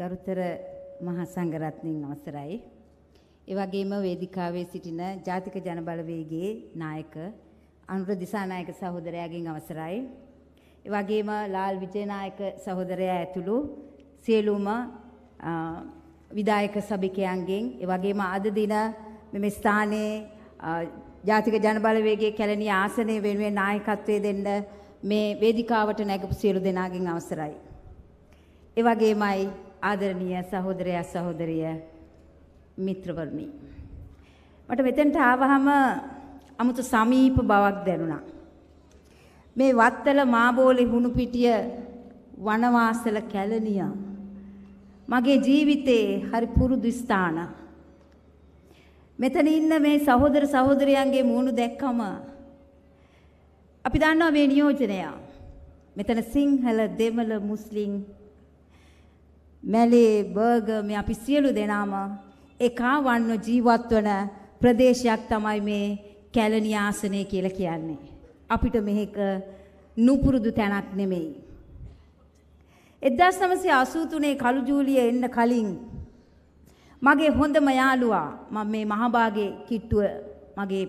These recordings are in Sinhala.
ගරුතර මහා සංඝරත්නයන් අවසරයි. ඒ වගේම වේදිකාවේ සිටින ජාතික ජනබලවේගයේ නායක අනුර දිසානායක සහෝදරයාගෙන් අවසරයි. ඒ වගේම ලාල් විජේනායක සහෝදරයා ඇතුළු සියලුම විධායක සභිකයන්ගෙන් ඒ වගේම අද දින මේ ස්ථානයේ ජාතික ජනබලවේගයේ කැලණිය ආසනය වෙනුවෙන් නායකත්වයේ දෙන්න මේ වේදිකාවට නැගපු සියලු දෙනාගෙන් අවසරයි. ඒ වගේමයි ආදරණීය සහෝදරයා සහෝදරිය මිත්‍රවරුනි මට මෙතෙන්ට ආවහම 아무තු සමීප බවක් දැනුණා මේ වත්තල මාබෝලි හුණු පිටිය වනවාසල කැලණිය මගේ ජීවිතේ හරි පුරුදු ස්ථාන මෙතන ඉන්න මේ සහෝදර සහෝදරයන්ගේ මූණු දැක්කම අපි දන්නවා මේ නියෝජනය මෙතන සිංහල දෙමළ මුස්ලිම් මැලේ බර්ගර් මේ අපි සියලු දෙනාම එකාවන්ව ජීවත් වන ප්‍රදේශයක් තමයි මේ කැලණි ආසනය කියලා කියන්නේ. අපිට මේක නුපුරුදු තැනක් නෙමෙයි. 1983 කළු ජූලිය එන්න කලින් මගේ හොඳම යාළුවා මම මේ මහභාගේ කිට්ටුව මගේ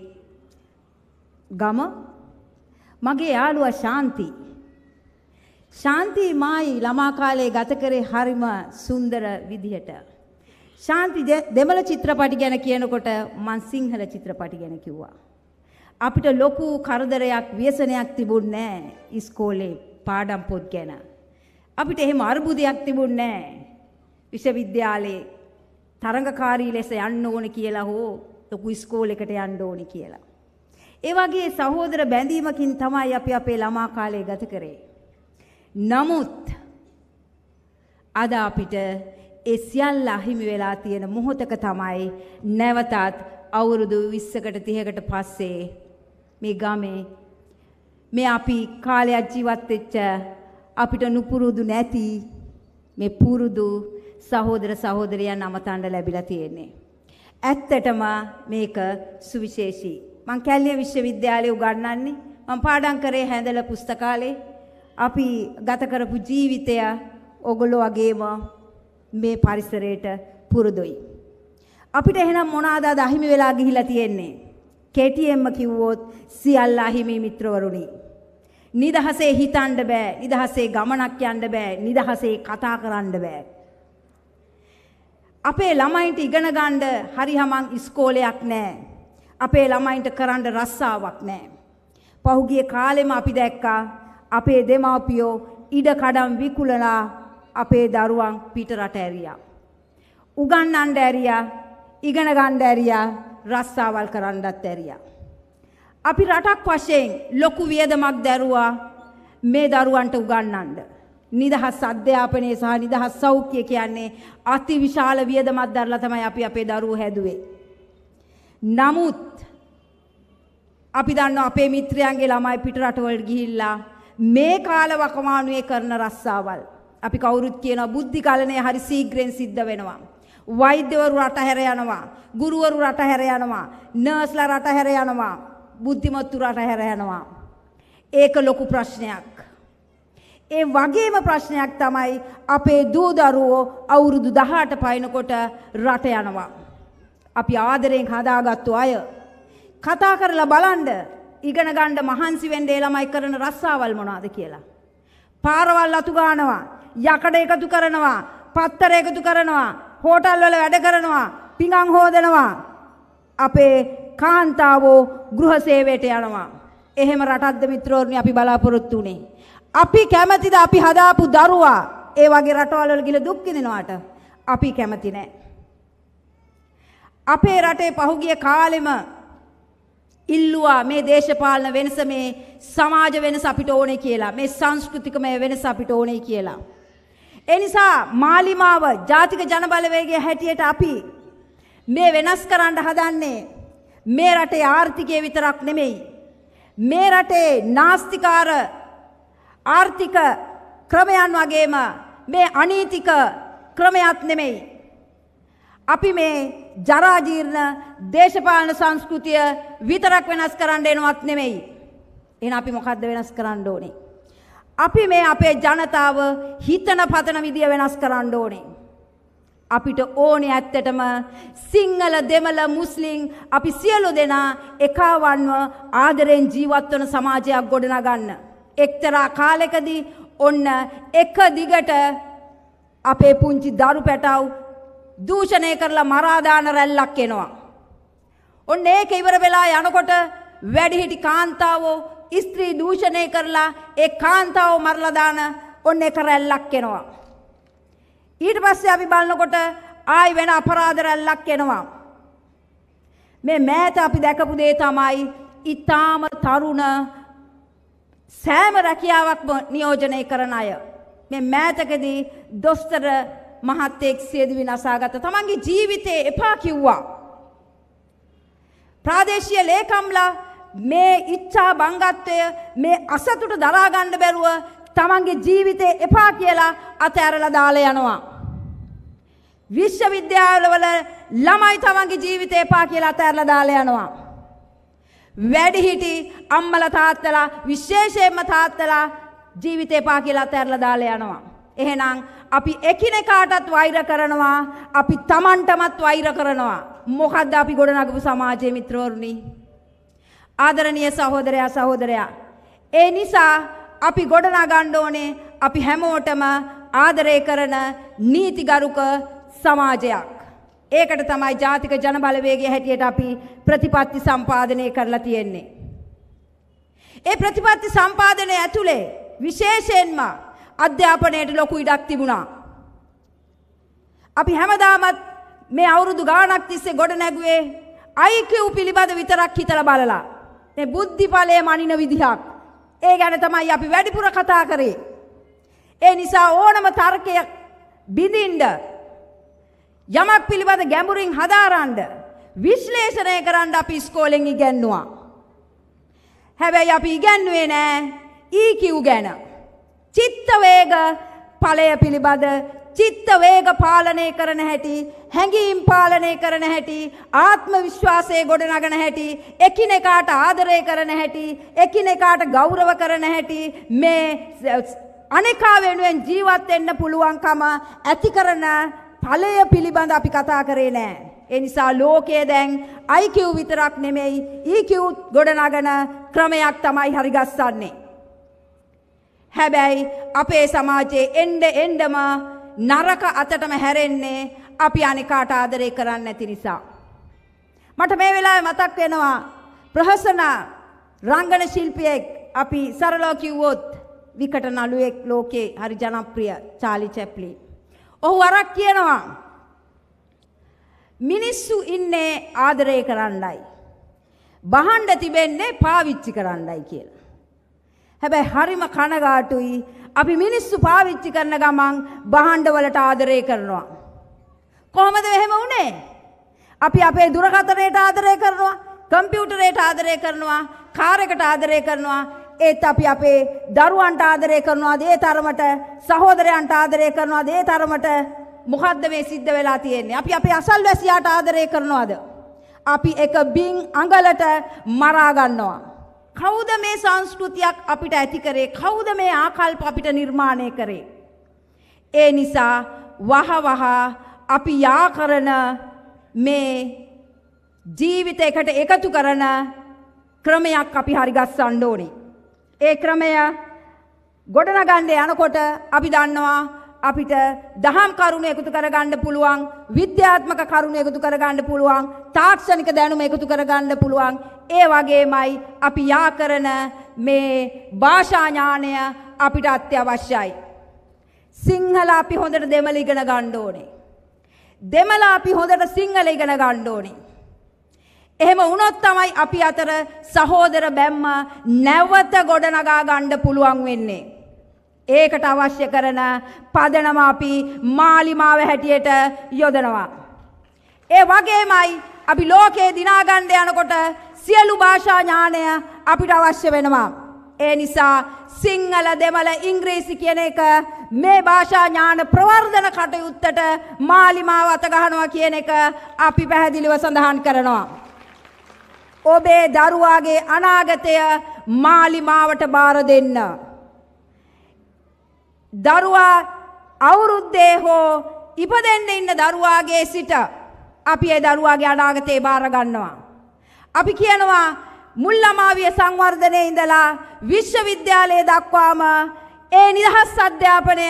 ගම මගේ යාළුවා ශාන්ති ශාන්ති මායි ළමා කාලයේ ගත කරේ හරිම සුන්දර විදිහට. ශාන්ති දෙමළ චිත්‍රපටි ගැන කියනකොට මං සිංහල චිත්‍රපටි ගැන කිව්වා. අපිට ලොකු කරදරයක් ව්‍යසනයක් තිබුණ නෑ ඉස්කෝලේ පාඩම් පොත් ගැන. අපිට එහෙම අර්බුදයක් තිබුණ නෑ. විශ්වවිද්‍යාලයේ තරඟකාරී ලෙස යන්න ඕන කියලා හෝ ලොකු ඉස්කෝලේකට යන්න ඕන කියලා. ඒ වගේ සහෝදර බැඳීමකින් තමයි අපි අපේ ළමා කාලය ගත කරේ. නමුත් අද අපිට ඒ සියල්ල අහිමි වෙලා තියෙන මොහොතක තමයි නැවතත් අවුරුදු 20කට 30කට පස්සේ මේ ගමේ මේ අපි කාලයක් ජීවත් වෙච්ච අපිට නුපුරුදු නැති මේ පුරුදු සහෝදර සහෝදරයන් අමතන්න ලැබිලා තියෙන්නේ. ඇත්තටම මේක සුවිශේෂී. මං කැල්ලිය විශ්වවිද්‍යාලයේ උගන්වන්නේ මං පාඩම් කරේ හැඳල පුස්තකාලේ අපි ගත කරපු ජීවිතය ඔගොල්ලෝ වගේම මේ පරිසරයට පුරුදුයි. අපිට එහෙනම් මොනවාද අද අහිමි වෙලා ගිහිලා තියෙන්නේ? කෙටියෙන්ම කිව්වොත් සියල්ල අහිමි මිත්‍රවරුනි. නිදහසේ හිතන්න බෑ, නිදහසේ ගමනක් යන්න බෑ, නිදහසේ කතා කරන්න බෑ. අපේ ළමයින්ට ඉගෙන ගන්න හරිහමං ඉස්කෝලයක් නැහැ. අපේ ළමයින්ට කරන්න රස්සාවක් නැහැ. පහුගිය කාලෙම අපි දැක්කා අපේ දෙමාපියෝ ඉඩකඩම් විකුලලා අපේ දරුවන් පිට රට ඇරියා. උගන්නන්න ඇරියා, ඉගෙන ගන්න ඇරියා, රස්සාවල් කරන්නත් ඇරියා. අපි රටක් වශයෙන් ලොකු වියදමක් දැරුවා මේ දරුවන්ට උගන්නන්න. නිදහස් අධ්‍යාපනය සහ නිදහස් සෞඛ්‍ය කියන්නේ අතිවිශාල වියදමක් දරලා තමයි අපි අපේ දරුවෝ හැදුවේ. නමුත් අපි දන්නවා අපේ මිත්‍රයන්ගේ ළමයි පිට රටවල් ගිහිල්ලා මේ කාල වකවානුවේ කරන රස්සාවල්. අපි කවුරුත් කියනවා බුද්ධි කලනය හරි සීග්‍රයෙන් සිද්ධ වෙනවා. වෛද්‍යවරු රටහැර යනවා. ගුරුවරු රටහැර යනවා. නර්ස්ලා රටහැර යනවා. බුද්ධිමත්තු රටහැර යනවා. ඒක ලොකු ප්‍රශ්නයක්. ඒ වගේම ප්‍රශ්නයක් තමයි අපේ දූ දරුවෝ අවුරුදු 18 පයින්කොට රට යනවා. අපි ආදරෙන් හදාගත්තු අය කතා කරලා බලන්න ඉගෙන ගණ්ඩ මහන්සි වෙන්ඩේ ළමයි කරන රස්සාවල් මොනාද කියලා. පාරවල් අතුගානවා යකඩ එකතු කරනවා පත්තර එකතු කරනවා හෝටල්වල වැඩ කරනවා පිඟං හෝදනවා අපේ කාන්තාවෝ ගෘහසේවයට යනවා. එහෙම රටද්ද මිත්‍රෝර්ණි අපි බලාපොරොත්තු වුණේ. අපි කැමතිද අපි හදාපු දරුවා ඒ වගේ රටවල්වල ගිල දුක්කිදිනවාට අපි කැමති නෑ. අපේ රටේ පහුගිය කාලෙම ඉල්ලුවා මේ දේශපාලන වෙනස මේ සමාජ වෙනස අපිට ඕනේ කියලා. මේ සංස්කෘතිකමය වෙනස අපිට ඕනේ කියලා. ඒ නිසා මාලිමාව ජාතික ජනබලවේගයේ හැටියට අපි මේ වෙනස් කරන්න හදන්නේ මේ රටේ ආර්ථිකය විතරක් නෙමෙයි. මේ රටේ නාස්තිකාර ආර්ථික ක්‍රමයන් වගේම මේ අනීතික ක්‍රමයක් නෙමෙයි. අපි මේ ජරාජීර්ණ දේශපාලන සංස්කෘතිය විතරක් වෙනස් කරන්න එනවත් නෙමෙයි. එහෙනම් අපි මොකද්ද වෙනස් කරන්න ඕනේ? අපි මේ අපේ ජනතාව හිතන පතන විදිය වෙනස් කරන්න ඕනේ. අපිට ඕනේ ඇත්තටම සිංහල දෙමළ මුස්ලිම් අපි සියලු දෙනා එකවන්ව ආදරෙන් ජීවත් වන සමාජයක් ගොඩනගන්න. එක්තරා කාලෙකදී ඔන්න එක දිගට අපේ පුංචි දරු පැටව් දූෂණය කරලා මරා දාන රැල්ලක් එනවා. ඔන්න ඒක ඉවර වෙලා යනකොට වැඩිහිටි කාන්තාවෝ ස්ත්‍රී දූෂණය කරලා ඒ කාන්තාවෝ මරලා දාන ඔන්න ඒක රැල්ලක් එනවා. ඊට පස්සේ අපි බලනකොට ආයි වෙන අපරාධ රැල්ලක් එනවා. මේ මෑත අපි දැකපු දේ තමයි ඊටාම තරුණ සෑම රැකියාවක්ම නියෝජනය කරන අය. මේ මෑතකදී දොස්තර මහත්තයෙක් සියදිවි නසාගත තමන්ගේ ජීවිතේ එපා කිව්වා. ප්‍රාදේශීය ලේකම්ලා මේ ඉච්ඡා බංගත්වය මේ අසතුට දරා ගන්න බැරුව තමන්ගේ ජීවිතේ එපා කියලා අතහැරලා දාලා යනවා. විශ්වවිද්‍යාලවල ළමයි තමන්ගේ ජීවිතේ එපා කියලා අතහැරලා දාලා යනවා. වැඩිහිටි අම්මලා තාත්තලා විශේෂයෙන්ම තාත්තලා ජීවිතේ එපා කියලා අතහැරලා දාලා යනවා. එහෙනම් අපි එකිනෙකාටත් වෛර කරනවා අපි Tamanටමත් වෛර කරනවා මොකද්ද අපි ගොඩනගපු සමාජයේ මිත්‍රවරුනි ආදරණීය සහෝදරයා සහෝදරයා ඒ නිසා අපි ගොඩනගන්න ඕනේ අපි හැමෝටම ආදරය කරන නීතිගරුක සමාජයක් ඒකට තමයි ජාතික ජනබලවේගය හැටියට අපි ප්‍රතිපත්ති සම්පාදනය කරලා තියෙන්නේ ඒ ප්‍රතිපත්ති සම්පාදනය ඇතුලේ විශේෂයෙන්ම අධ්‍යාපනයට ලොකු ඉඩක් තිබුණා. අපි හැමදාමත් මේ අවුරුදු ගානක් තිස්සේ ගොඩ නැගුවේ IQ පිළිබඳ විතරක් හිතලා බලලා. මේ බුද්ධිඵලයේ මනින විදිහක්. ඒ ගැන තමයි අපි වැඩිපුර කතා කරේ. ඒ නිසා ඕනම තර්කයක් බිඳින්න යමක් පිළිබඳ ගැඹුරින් හදාරන්න විශ්ලේෂණය කරන්න අපි ඉස්කෝලෙන් ඉගැන්නුවා. හැබැයි අපි ඉගැන්නුවේ නෑ EQ ගැන. චිත්තවේග ඵලය පිළිබඳ චිත්ත වේග පාලනය කරන හැටි හැඟීම් පාලනය කරන හැටි ආත්ම විශ්වාසය ගොඩනගන හැටි එකිනෙකාට ආදරය කරන හැටි එකිනෙකාට ගෞරව කරන හැටි මේ අනේකා වෙනුවෙන් ජීවත් වෙන්න පුළුවන්කම ඇති කරන ඵලය පිළිබඳ අපි කතා කරේ නෑ ඒ නිසා ලෝකයේ දැන් IQ විතරක් නෙමෙයි EQ ගොඩනගන ක්‍රමයක් තමයි හරිගස්සන්නේ හැබැයි අපේ සමාජයේ එන්න එන්නම නරක අතටම හැරෙන්නේ අපි අනිකාට ආදරය කරන්නේ නැති නිසා. මට මේ වෙලාවේ මතක් වෙනවා ප්‍රහසන රංගන ශිල්පියෙක් අපි සරලව කිව්වොත් විකට නළුවෙක් ලෝකේ හරි ජනප්‍රිය චාලි චැප්ලි. ඔහු අරක් කියනවා මිනිස්සු ඉන්නේ ආදරය කරන්නයි. බහණ්ඩ තිබෙන්නේ පාවිච්චි කරන්නයි කියලා. හැබැයි හරිම කනගාටුයි. අපි මිනිස්සු පාවිච්චි කරන ගමන් බහණ්ඩවලට ආදරය කරනවා. කොහොමද එහෙම වුනේ? අපි අපේ දුරකථනයට ආදරය කරනවා, කම්පියුටරයට ආදරය කරනවා, කාර් එකට ආදරය කරනවා, ඒත් අපි අපේ දරුවන්ට ආදරය කරනවාද ඒ තරමට, සහෝදරයන්ට ආදරය කරනවාද ඒ තරමට? මොකද්ද මේ සිද්ධ වෙලා තියෙන්නේ? අපි අපේ අසල්වැසියාට ආදරය කරනවාද? අපි එක බින් අඟලට මරා ගන්නවා. කවුද මේ සංස්කෘතියක් අපිට ඇති කරේ? කවුද මේ ආකල්ප අපිට නිර්මාණය කරේ? ඒ නිසා වහ වහ අපි යා කරන මේ ජීවිතයකට එකතු කරන ක්‍රමයක් අපි හරි ගස්සන්න ඕනේ. ඒ ක්‍රමය ගොඩනගන්න යනකොට අපි දන්නවා අපිට දහම් කරුණු එකතු කරගන්න පුළුවන් විද්‍යාත්මක කරුණු එකතු කරගන්න පුළුවන් තාක්ෂණික දැනුම එකතු කරගන්න පුළුවන් ඒ වගේමයි අපි යාකරන මේ භාෂාඥානය අපිට අත්‍යවශ්‍යයි. සිංහල අපි හොඳට දෙමළ ඉගෙන ගන්න ඕනේ. දෙමළ අපි හොඳට සිංහල ඉගෙන ගන්න ඕනේ. එහෙම වුණොත් තමයි අපි අතර සහෝදර බැම්ම නැවත ගොඩනගා ගන්න පුළුවන් වෙන්නේ. ඒකට අවශ්‍ය කරන පදනම අපි මාලිමාව හැටියට යොදනවා. ඒ වගේමයි අපි ලෝකේ දිනාගන්න යනකොට සියලු භාෂා ඥානය අපිට අවශ්‍ය වෙනවා. ඒ නිසා සිංහල දෙමළ ඉංග්‍රීසි කියන එක මේ භාෂා ඥාන ප්‍රවර්ධන කටයුත්තට මාලිමාව අතගහනවා කියන එක අපි පැහැදිලිව සඳහන් කරනවා. ඔබේ දරුවාගේ අනාගතය මාලිමාවට බාර දෙන්න. දරුවා අවුරුද්දේ හෝ ඉපදෙන්න ඉන්න දරුවාගේ සිට අපි ඒ දරුවාගේ අනාගතේ බාර ගන්නවා. අපි කියනවා මුල්ලමාවිය සංවර්ධනයේ ඉඳලා විශ්වවිද්‍යාලය දක්වාම ඒ නිදහස් අධ්‍යාපනය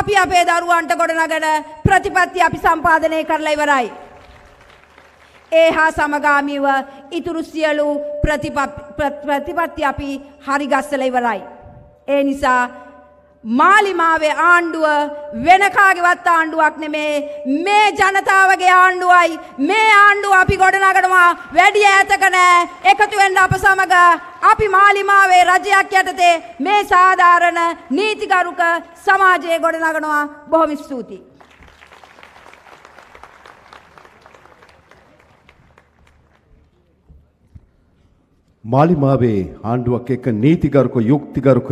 අපි අපේ දරුවන්ට ගොඩනගන ප්‍රතිපත්ති අපි සම්පාදනය කරලා ඉවරයි. ඒ හා සමගාමීව ඉතුරු සියලු ප්‍රතිපත්ති අපි හරිගස්සලා ඉවරයි. ඒ නිසා මාලිමාවේ ආණ්ඩුව වෙන කාගේවත් ආණ්ඩුවක් නෙමේ මේ ජනතාවගේ ආණ්ඩුවයි මේ ආණ්ඩුව අපි ගොඩනගනවා වැඩි ඈතක නෑ එකතු වෙන්න අප සමග අපි මාලිමාවේ රජයක් යටතේ මේ සාධාරණ නීතිගරුක සමාජය ගොඩනගනවා බොහොම ස්තුතියි මාලිමාවේ ආණ්ඩුවක් එක නීතිගරුක යුක්තිගරුක